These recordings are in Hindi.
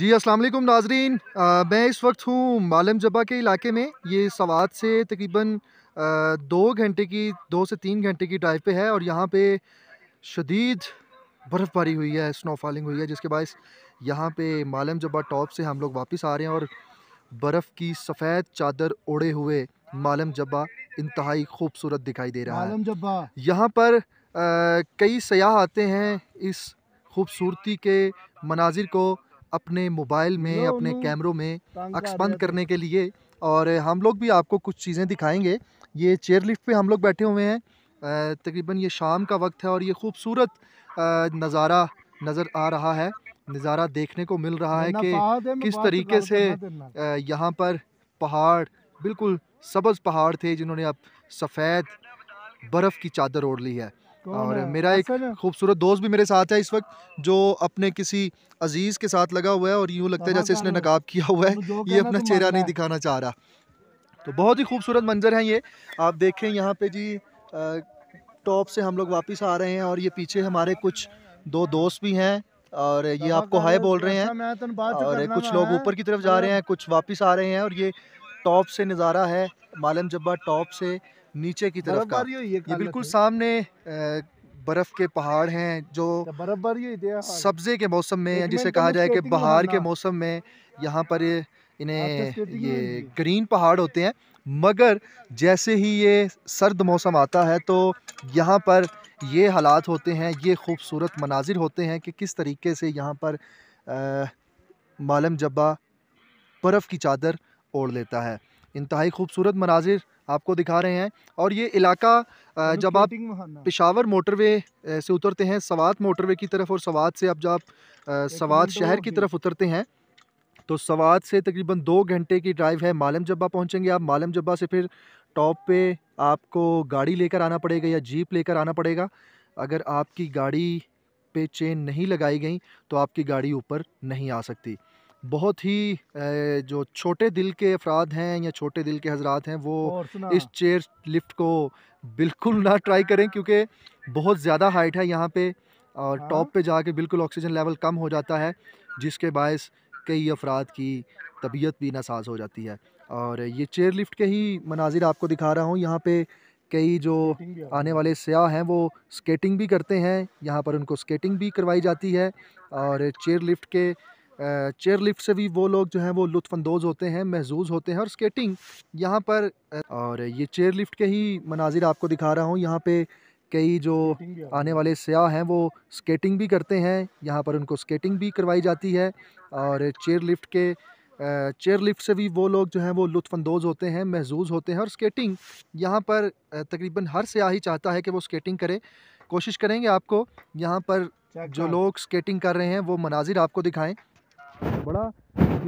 जी अस्सलाम वालेकुम नाजरीन मैं इस वक्त हूँ मालम जबा के इलाके में ये सवाद से तकरीबन दो घंटे की दो से तीन घंटे की ड्राइव पे है और यहाँ पे शदीद बर्फ़बारी हुई है स्नो फॉलिंग हुई है जिसके बायस यहाँ पे मालम जबा टॉप से हम लोग वापस आ रहे हैं और बर्फ़ की सफ़ेद चादर ओढ़े हुए मालम जब्बा इंतहाई खूबसूरत दिखाई दे रहा है मालम जब्बा यहाँ पर आ, कई सयाह आते हैं इस खूबसूरती के मनाजिर को अपने मोबाइल में अपने कैमरों में बंद करने के लिए और हम लोग भी आपको कुछ चीज़ें दिखाएंगे ये चेयर लिफ्ट पे हम लोग बैठे हुए हैं तकरीबन ये शाम का वक्त है और ये खूबसूरत नज़ारा नज़र आ रहा है नज़ारा देखने को मिल रहा है कि किस तरीके से यहाँ पर पहाड़ बिल्कुल सबज पहाड़ थे जिन्होंने अब सफ़ेद बर्फ़ की चादर ओढ़ ली है और मेरा एक खूबसूरत दोस्त भी मेरे साथ है इस वक्त जो अपने किसी अजीज़ के साथ लगा हुआ है और यूँ लगता है जैसे इसने नकाब किया हुआ है ये अपना तो चेहरा नहीं दिखाना चाह रहा तो बहुत ही खूबसूरत मंजर है ये आप देखें यहाँ पे जी टॉप से हम लोग वापस आ रहे हैं और ये पीछे हमारे कुछ दो दोस्त भी हैं और ये आपको हाय बोल रहे हैं अच्छा, और कुछ लोग ऊपर की तरफ जा रहे हैं कुछ वापस आ रहे हैं और ये टॉप से नज़ारा है मालम जब्बा टॉप से नीचे की तरफ का ये बिल्कुल सामने बर्फ़ के पहाड़ हैं जो अच्छा, बर्फबारी हाँ। सब्ज़े के मौसम में जिसे कहा जाए कि बहार के मौसम में यहाँ पर इन्हें ये ग्रीन पहाड़ होते हैं मगर जैसे ही ये सर्द मौसम आता है तो यहाँ पर ये हालात होते हैं ये खूबसूरत मनाजिर होते हैं कि किस तरीके से यहाँ पर आ, मालम जब्बा बर्फ़ की चादर ओढ़ लेता है इंतहाई खूबसूरत मनाजिर आपको दिखा रहे हैं और ये इलाका जब आप पिशावर मोटरवे से उतरते हैं सवात मोटरवे की तरफ और सवात से अब जब आप सवात शहर की तरफ उतरते हैं तो सवात से तकरीबन दो घंटे की ड्राइव है मालम जब्बा पहुंचेंगे आप मालम जब्बा से फिर टॉप पे आपको गाड़ी लेकर आना पड़ेगा या जीप लेकर आना पड़ेगा अगर आपकी गाड़ी पे चेन नहीं लगाई गई तो आपकी गाड़ी ऊपर नहीं आ सकती बहुत ही जो छोटे दिल के अफराद हैं या छोटे दिल के हजरात हैं वो इस चेयर लिफ्ट को बिल्कुल ना ट्राई करें क्योंकि बहुत ज़्यादा हाइट है यहाँ पे और हाँ। टॉप पे जाके बिल्कुल ऑक्सीजन लेवल कम हो जाता है जिसके बायस कई अफराद की तबीयत भी नासाज हो जाती है और ये चेयर लिफ्ट के ही मनाजिर आपको दिखा रहा हूँ यहाँ पे कई जो आने वाले सयाह हैं वो स्केटिंग भी करते हैं यहाँ पर उनको स्केटिंग भी करवाई जाती है और चेयर लिफ्ट के चेयर लिफ्ट से भी वो लोग जो हैं वो लुफानंदोज़ होते हैं महजूज़ होते हैं और स्केटिंग यहाँ पर और ये चेयर लिफ्ट के ही मनाजिर आपको दिखा रहा हूँ यहाँ पे कई जो आने वाले सयाह हैं वो स्केटिंग भी करते हैं यहाँ पर उनको स्केटिंग भी करवाई जाती है और चेयर लिफ्ट के चेयर लिफ्ट से भी वो लोग जो हैं वो लुफानंदोज़ होते हैं महजूज़ होते हैं और स्केटिंग यहाँ पर तकरीबन हर सयाह ही चाहता है कि वो स्केटिंग करे कोशिश करेंगे आपको यहाँ पर जो लोग स्केटिंग कर रहे हैं वो मनाजिर आपको दिखाएं बड़ा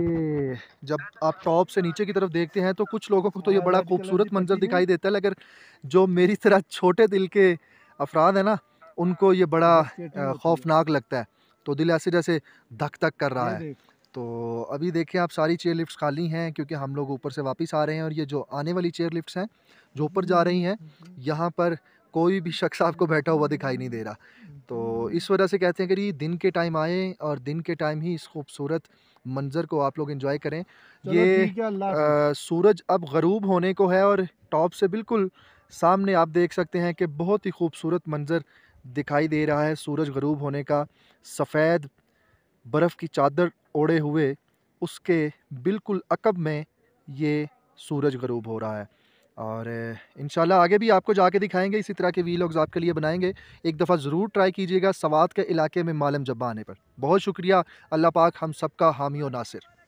ये जब आप टॉप से नीचे की तरफ देखते हैं तो कुछ लोगों को तो ये हाँ, बड़ा खूबसूरत मंजर दिखाई देता है लेकिन जो मेरी तरह छोटे दिल के अफराद हैं ना उनको ये बड़ा हाँ, खौफनाक लगता है तो दिल ऐसे जैसे धक धक कर रहा है तो अभी देखिए आप सारी चेयर लिफ्ट्स खाली हैं क्योंकि हम लोग ऊपर से वापस आ रहे हैं और ये जो आने वाली चेयर लिफ्ट्स हैं जो ऊपर जा रही हैं हम्म, हम्म, हम्म। यहाँ पर कोई भी शख्स आपको बैठा हुआ दिखाई नहीं दे रहा तो हम्म। इस वजह से कहते हैं कि ये दिन के टाइम आए और दिन के टाइम ही इस खूबसूरत मंज़र को आप लोग इन्जॉय करें ये आ, सूरज अब गरूब होने को है और टॉप से बिल्कुल सामने आप देख सकते हैं कि बहुत ही खूबसूरत मंज़र दिखाई दे रहा है सूरज गरूब होने का सफ़ेद बर्फ़ की चादर ओढ़े हुए उसके बिल्कुल अकब में ये सूरज गरूब हो रहा है और इन आगे भी आपको जाके दिखाएंगे इसी तरह के लॉग्स आपके लिए बनाएंगे एक दफ़ा ज़रूर ट्राई कीजिएगा सवात के इलाके में मालम जब्बा आने पर बहुत शुक्रिया अल्लाह पाक हम सबका हामी और नासिर